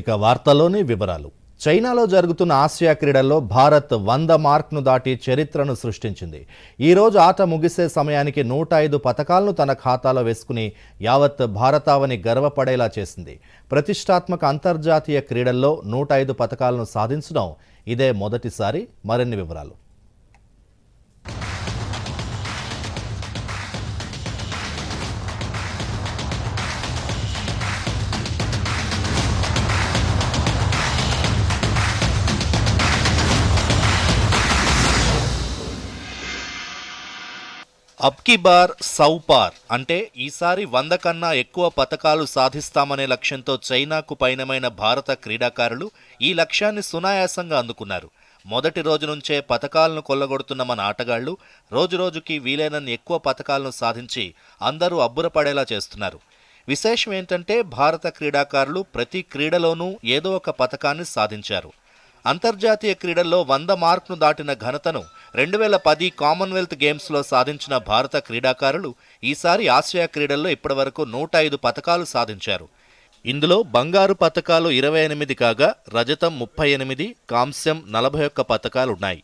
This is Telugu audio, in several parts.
ఇక వార్తల్లోని వివరాలు చైనాలో జరుగుతున్న ఆసియా క్రీడల్లో భారత్ వంద మార్క్ను దాటి చరిత్రను సృష్టించింది ఈరోజు ఆట ముగిసే సమయానికి నూట ఐదు పథకాలను తన ఖాతాలో వేసుకుని యావత్ భారతావని గర్వపడేలా చేసింది ప్రతిష్టాత్మక అంతర్జాతీయ క్రీడల్లో నూట ఐదు పథకాలను సాధించడం ఇదే మొదటిసారి మరిన్ని వివరాలు అబ్కి బార్ సౌపార్ అంటే ఈసారి వంద కన్నా ఎక్కువ పథకాలు సాధిస్తామనే లక్ష్యంతో చైనాకు పయనమైన భారత క్రీడాకారులు ఈ లక్ష్యాన్ని సునాయాసంగా అందుకున్నారు మొదటి రోజు నుంచే పథకాలను కొల్లగొడుతున్న మన ఆటగాళ్లు రోజురోజుకి వీలైనన్ని ఎక్కువ పథకాలను సాధించి అందరూ అబ్బురపడేలా చేస్తున్నారు విశేషం ఏంటంటే భారత క్రీడాకారులు ప్రతి క్రీడలోనూ ఏదో ఒక పథకాన్ని సాధించారు అంతర్జాతీయ క్రీడల్లో వంద మార్కును దాటిన ఘనతను రెండు వేల పది కామన్వెల్త్ గేమ్స్లో సాధించిన భారత క్రీడాకారులు ఈసారి ఆసియా క్రీడల్లో ఇప్పటివరకు నూట ఐదు పథకాలు సాధించారు ఇందులో బంగారు పథకాలు ఇరవై ఎనిమిది కాగా రజతం ముప్పై ఎనిమిది కాంస్యం నలభై ఒక్క పథకాలున్నాయి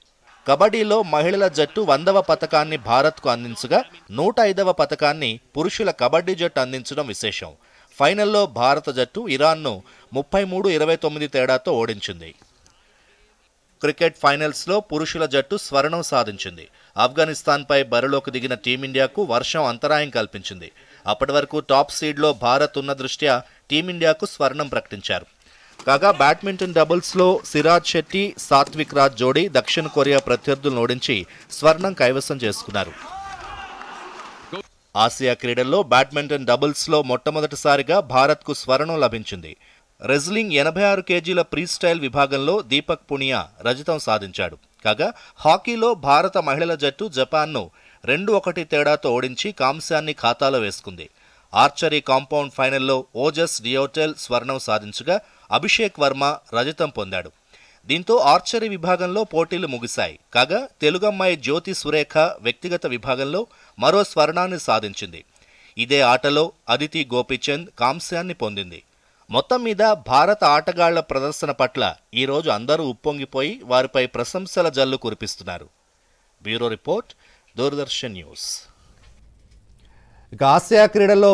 కబడ్డీలో మహిళల జట్టు వందవ పథకాన్ని భారత్కు అందించగా నూట ఐదవ పథకాన్ని పురుషుల కబడ్డీ జట్టు అందించడం విశేషం ఫైనల్లో భారత జట్టు ఇరాన్ను ముప్పై మూడు ఇరవై తొమ్మిది తేడాతో ఓడించింది క్రికెట్ ఫైనల్స్లో పురుషుల జట్టు స్వర్ణం సాధించింది ఆఫ్ఘనిస్తాన్పై బరిలోకి దిగిన టీమిండియాకు వర్షం అంతరాయం కల్పించింది అప్పటి వరకు టాప్ సీడ్లో భారత్ ఉన్న దృష్ట్యా టీమిండియాకు స్వర్ణం ప్రకటించారు కాగా బ్యాడ్మింటన్ డబుల్స్లో సిరాజ్ శెట్టి సాత్విక్ రాజ్ జోడీ దక్షిణ కొరియా ప్రత్యర్థులను ఓడించి స్వర్ణం కైవసం చేసుకున్నారు ఆసియా క్రీడల్లో బ్యాడ్మింటన్ డబుల్స్లో మొట్టమొదటిసారిగా భారత్కు స్వర్ణం లభించింది రెజ్లింగ్ ఎనభై ఆరు కేజీల ప్రీస్టైల్ విభాగంలో దీపక్ పునియా రజతం సాధించాడు కాగా హాకీలో భారత మహిళల జట్టు జపాన్ను రెండు ఒకటి తేడాతో ఓడించి కాంస్యాన్ని ఖాతాలో వేసుకుంది ఆర్చరీ కాంపౌండ్ ఫైనల్లో ఓజస్ డియోటెల్ స్వర్ణం సాధించగా అభిషేక్ వర్మ రజతం పొందాడు దీంతో ఆర్చరీ విభాగంలో పోటీలు ముగిశాయి కాగా తెలుగమ్మాయి జ్యోతి సురేఖ వ్యక్తిగత విభాగంలో మరో స్వర్ణాన్ని సాధించింది ఇదే ఆటలో అదితి గోపిచంద్ కాంస్యాన్ని పొందింది మొత్తం మీద భారత ఆటగాళ్ల ప్రదర్శన పట్ల ఈరోజు అందరూ ఉప్పొంగిపోయి వారిపై ప్రశంసల జల్లు కురిపిస్తున్నారు బ్యూరో రిపోర్ట్ దూరదర్శన్ న్యూస్ ఇక ఆసియా క్రీడల్లో